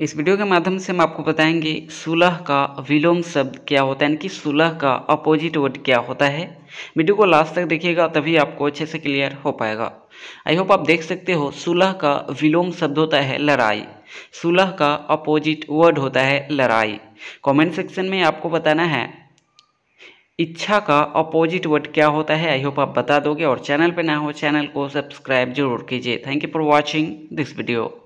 इस वीडियो के माध्यम से हम आपको बताएंगे सुलह का विलोम शब्द क्या होता है यानी कि सुलह का अपोजिट वर्ड क्या होता है वीडियो को लास्ट तक देखिएगा तभी आपको अच्छे से क्लियर हो पाएगा आई होप आप देख सकते हो सुलह का विलोम शब्द होता है लड़ाई सुलह का अपोजिट वर्ड होता है लड़ाई कमेंट सेक्शन में आपको बताना है इच्छा का अपोजिट वर्ड क्या होता है आई होप आप बता दोगे और चैनल पर ना हो चैनल को सब्सक्राइब जरूर कीजिए thank you for watching this video